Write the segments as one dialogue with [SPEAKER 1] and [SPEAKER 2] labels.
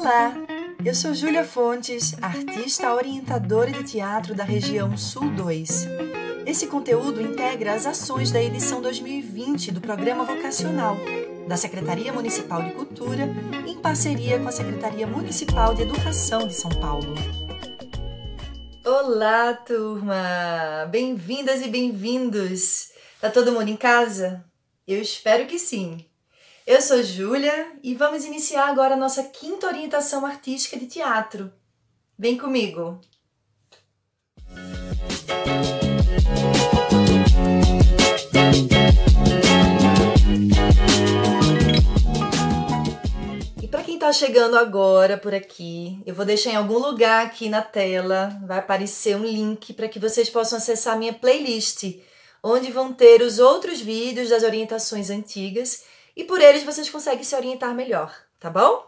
[SPEAKER 1] Olá, eu sou Júlia Fontes, artista orientadora de teatro da região Sul 2. Esse conteúdo integra as ações da edição 2020 do Programa Vocacional da Secretaria Municipal de Cultura em parceria com a Secretaria Municipal de Educação de São Paulo. Olá, turma! Bem-vindas e bem-vindos! Tá todo mundo em casa? Eu espero que sim. Eu sou Júlia e vamos iniciar agora a nossa quinta orientação artística de teatro. Vem comigo! E para quem está chegando agora por aqui, eu vou deixar em algum lugar aqui na tela, vai aparecer um link para que vocês possam acessar a minha playlist, onde vão ter os outros vídeos das orientações antigas e por eles vocês conseguem se orientar melhor, tá bom?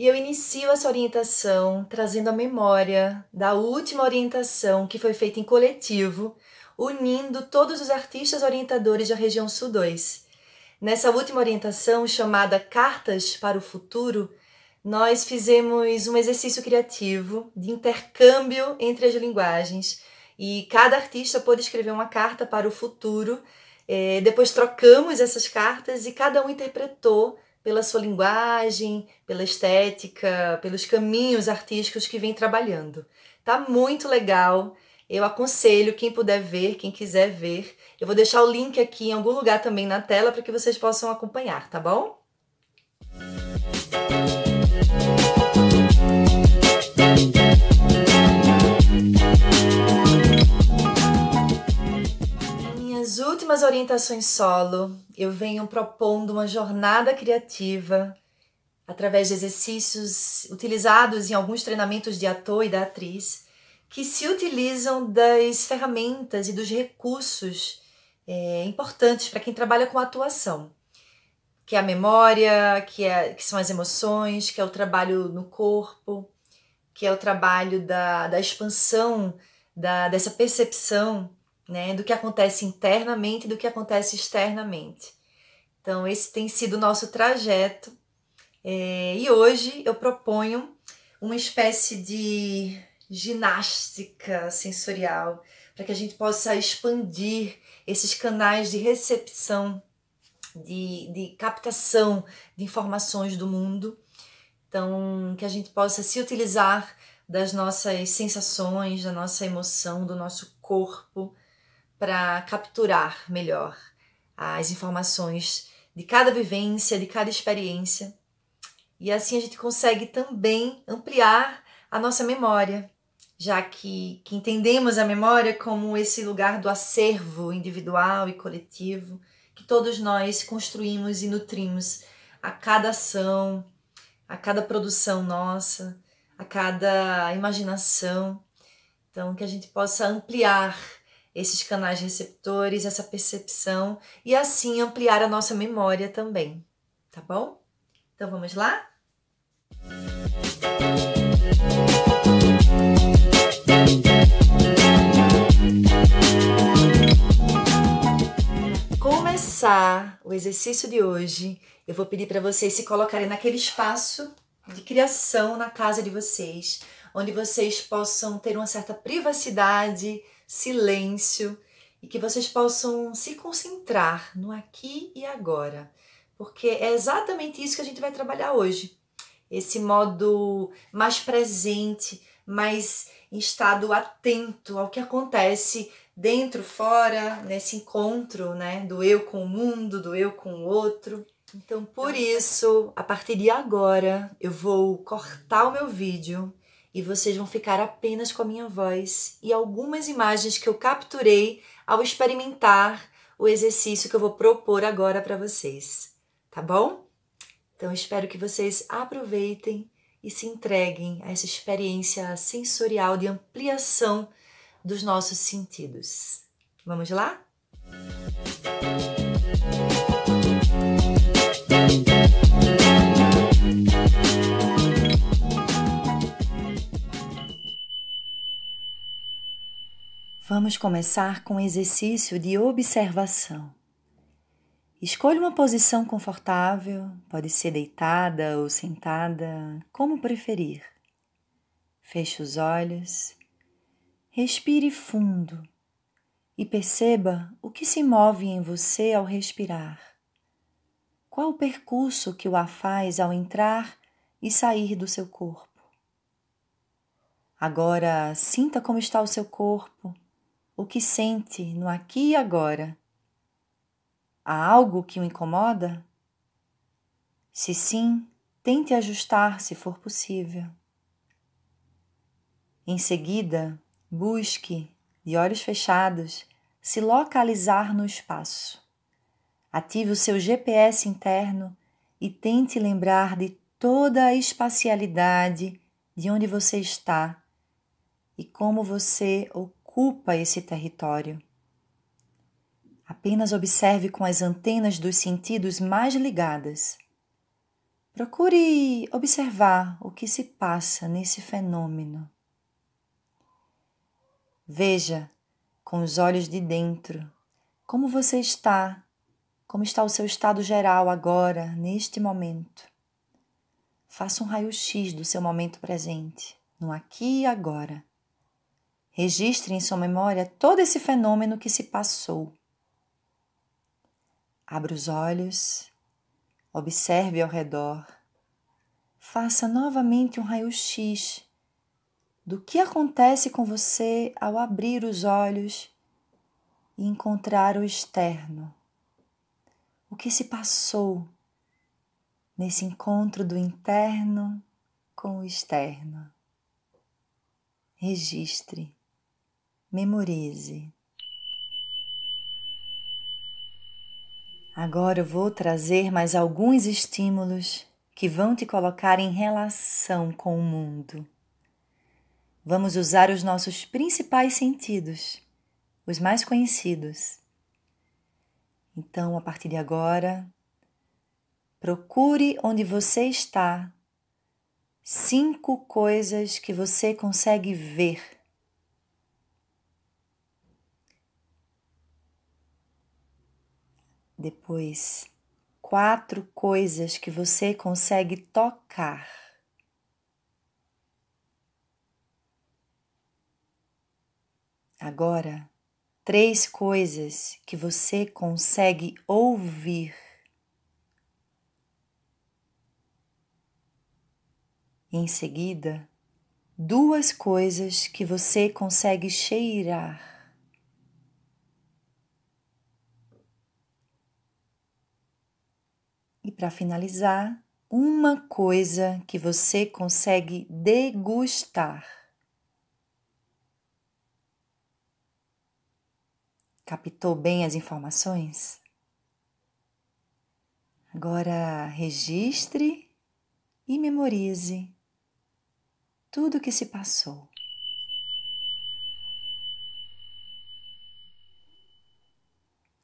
[SPEAKER 1] E eu inicio essa orientação trazendo a memória da última orientação que foi feita em coletivo, unindo todos os artistas orientadores da região Sul 2. Nessa última orientação, chamada Cartas para o Futuro, nós fizemos um exercício criativo de intercâmbio entre as linguagens e cada artista pôde escrever uma carta para o futuro. É, depois trocamos essas cartas e cada um interpretou pela sua linguagem, pela estética, pelos caminhos artísticos que vem trabalhando. Tá muito legal. Eu aconselho quem puder ver, quem quiser ver. Eu vou deixar o link aqui em algum lugar também na tela para que vocês possam acompanhar, tá bom? últimas orientações solo, eu venho propondo uma jornada criativa através de exercícios utilizados em alguns treinamentos de ator e da atriz, que se utilizam das ferramentas e dos recursos é, importantes para quem trabalha com atuação, que é a memória, que, é, que são as emoções, que é o trabalho no corpo, que é o trabalho da, da expansão, da, dessa percepção né? Do que acontece internamente e do que acontece externamente. Então, esse tem sido o nosso trajeto. É, e hoje eu proponho uma espécie de ginástica sensorial para que a gente possa expandir esses canais de recepção, de, de captação de informações do mundo. Então, que a gente possa se utilizar das nossas sensações, da nossa emoção, do nosso corpo, para capturar melhor as informações de cada vivência, de cada experiência. E assim a gente consegue também ampliar a nossa memória, já que, que entendemos a memória como esse lugar do acervo individual e coletivo que todos nós construímos e nutrimos a cada ação, a cada produção nossa, a cada imaginação. Então, que a gente possa ampliar esses canais receptores, essa percepção e assim ampliar a nossa memória também, tá bom? Então vamos lá? Começar o exercício de hoje, eu vou pedir para vocês se colocarem naquele espaço de criação na casa de vocês, onde vocês possam ter uma certa privacidade silêncio e que vocês possam se concentrar no aqui e agora, porque é exatamente isso que a gente vai trabalhar hoje. Esse modo mais presente, mais em estado atento ao que acontece dentro, fora, nesse encontro, né, do eu com o mundo, do eu com o outro. Então, por então, isso, a partir de agora, eu vou cortar o meu vídeo e vocês vão ficar apenas com a minha voz e algumas imagens que eu capturei ao experimentar o exercício que eu vou propor agora para vocês, tá bom? Então espero que vocês aproveitem e se entreguem a essa experiência sensorial de ampliação dos nossos sentidos. Vamos lá? Música Vamos começar com o um exercício de observação. Escolha uma posição confortável, pode ser deitada ou sentada, como preferir. Feche os olhos, respire fundo e perceba o que se move em você ao respirar. Qual o percurso que o ar faz ao entrar e sair do seu corpo? Agora sinta como está o seu corpo o que sente no aqui e agora. Há algo que o incomoda? Se sim, tente ajustar se for possível. Em seguida, busque, de olhos fechados, se localizar no espaço. Ative o seu GPS interno e tente lembrar de toda a espacialidade de onde você está e como você ou ocupa esse território. Apenas observe com as antenas dos sentidos mais ligadas. Procure observar o que se passa nesse fenômeno. Veja com os olhos de dentro como você está, como está o seu estado geral agora, neste momento. Faça um raio-x do seu momento presente, no aqui e agora. Registre em sua memória todo esse fenômeno que se passou. Abra os olhos, observe ao redor, faça novamente um raio-x do que acontece com você ao abrir os olhos e encontrar o externo. O que se passou nesse encontro do interno com o externo? Registre memorize. Agora eu vou trazer mais alguns estímulos que vão te colocar em relação com o mundo. Vamos usar os nossos principais sentidos, os mais conhecidos. Então, a partir de agora, procure onde você está cinco coisas que você consegue ver Depois, quatro coisas que você consegue tocar. Agora, três coisas que você consegue ouvir. Em seguida, duas coisas que você consegue cheirar. para finalizar, uma coisa que você consegue degustar. Captou bem as informações? Agora registre e memorize tudo o que se passou.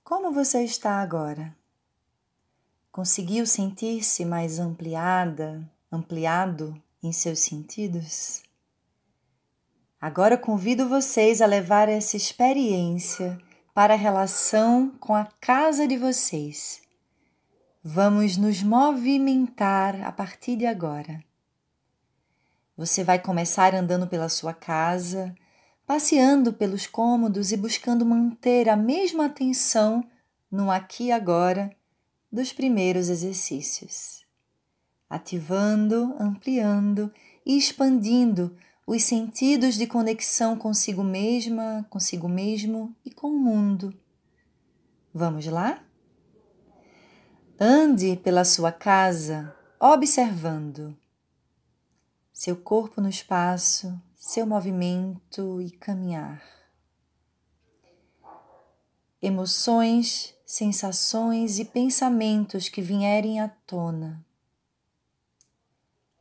[SPEAKER 1] Como você está agora? Conseguiu sentir-se mais ampliada, ampliado em seus sentidos? Agora convido vocês a levar essa experiência para a relação com a casa de vocês. Vamos nos movimentar a partir de agora. Você vai começar andando pela sua casa, passeando pelos cômodos e buscando manter a mesma atenção no aqui e agora dos primeiros exercícios, ativando, ampliando e expandindo os sentidos de conexão consigo mesma, consigo mesmo e com o mundo. Vamos lá? Ande pela sua casa observando seu corpo no espaço, seu movimento e caminhar. Emoções sensações e pensamentos que vierem à tona.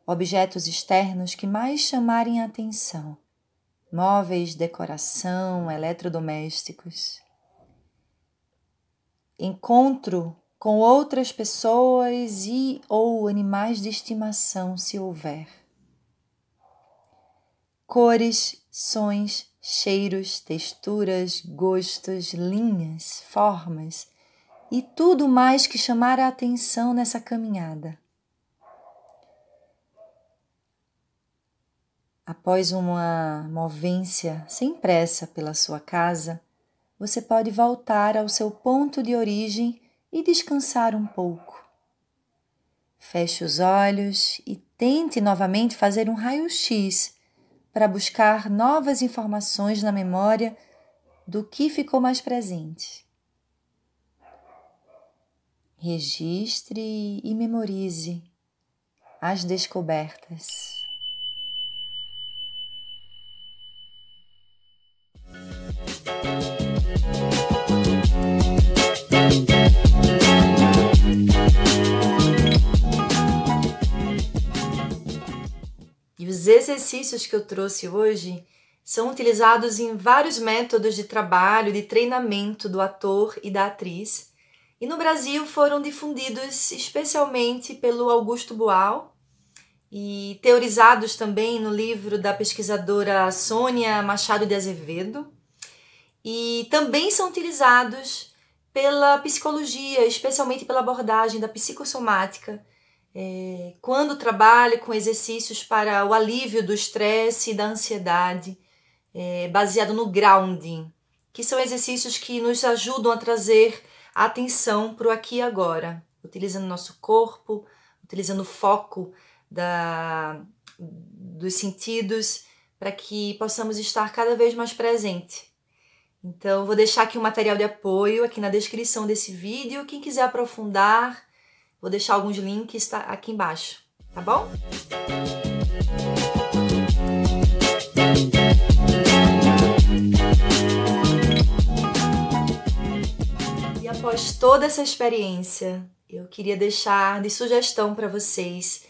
[SPEAKER 1] Objetos externos que mais chamarem a atenção: móveis, decoração, eletrodomésticos. Encontro com outras pessoas e ou animais de estimação, se houver. Cores, sons, cheiros, texturas, gostos, linhas, formas, e tudo mais que chamar a atenção nessa caminhada. Após uma movência sem pressa pela sua casa, você pode voltar ao seu ponto de origem e descansar um pouco. Feche os olhos e tente novamente fazer um raio-x para buscar novas informações na memória do que ficou mais presente. Registre e memorize as descobertas. E os exercícios que eu trouxe hoje são utilizados em vários métodos de trabalho, de treinamento do ator e da atriz e no Brasil foram difundidos especialmente pelo Augusto Boal e teorizados também no livro da pesquisadora Sônia Machado de Azevedo. E também são utilizados pela psicologia, especialmente pela abordagem da psicossomática, é, quando trabalha com exercícios para o alívio do estresse e da ansiedade, é, baseado no grounding, que são exercícios que nos ajudam a trazer atenção para o aqui e agora, utilizando nosso corpo, utilizando o foco da, dos sentidos para que possamos estar cada vez mais presente. Então, vou deixar aqui o um material de apoio aqui na descrição desse vídeo. Quem quiser aprofundar, vou deixar alguns links tá, aqui embaixo, tá bom? Após toda essa experiência, eu queria deixar de sugestão para vocês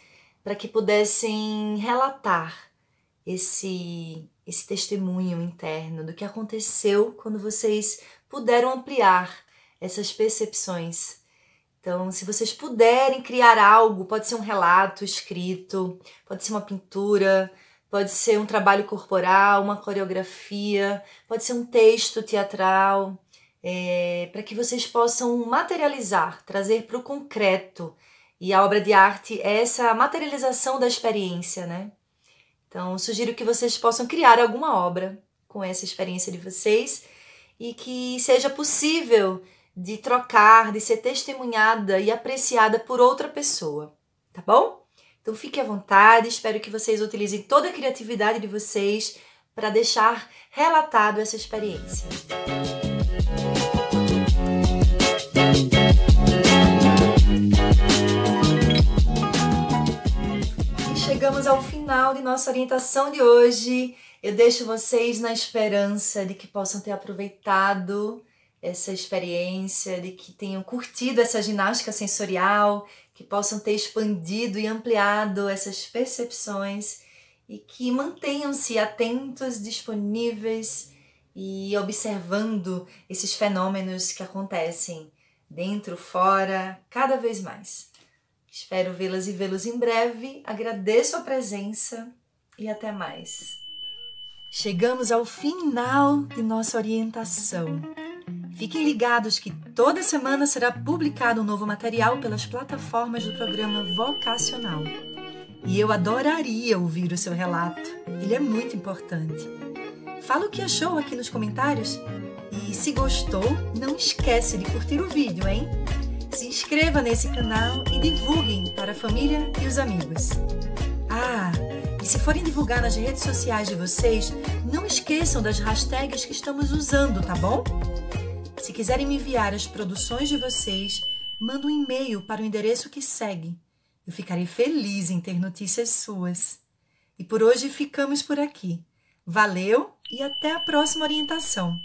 [SPEAKER 1] para que pudessem relatar esse esse testemunho interno do que aconteceu quando vocês puderam ampliar essas percepções. Então, se vocês puderem criar algo, pode ser um relato escrito, pode ser uma pintura, pode ser um trabalho corporal, uma coreografia, pode ser um texto teatral, é, para que vocês possam materializar, trazer para o concreto. E a obra de arte é essa materialização da experiência, né? Então, sugiro que vocês possam criar alguma obra com essa experiência de vocês e que seja possível de trocar, de ser testemunhada e apreciada por outra pessoa, tá bom? Então fique à vontade, espero que vocês utilizem toda a criatividade de vocês para deixar relatado essa experiência. E Chegamos ao final de nossa orientação de hoje. Eu deixo vocês na esperança de que possam ter aproveitado essa experiência, de que tenham curtido essa ginástica sensorial, que possam ter expandido e ampliado essas percepções e que mantenham-se atentos, disponíveis e observando esses fenômenos que acontecem dentro, fora, cada vez mais. Espero vê-las e vê-los em breve. Agradeço a presença e até mais. Chegamos ao final de nossa orientação. Fiquem ligados que toda semana será publicado um novo material pelas plataformas do programa Vocacional. E eu adoraria ouvir o seu relato, ele é muito importante. Fala o que achou aqui nos comentários. E se gostou, não esquece de curtir o vídeo, hein? Se inscreva nesse canal e divulguem para a família e os amigos. Ah, e se forem divulgar nas redes sociais de vocês, não esqueçam das hashtags que estamos usando, tá bom? Se quiserem me enviar as produções de vocês, manda um e-mail para o endereço que segue. Eu ficarei feliz em ter notícias suas. E por hoje ficamos por aqui. Valeu e até a próxima orientação!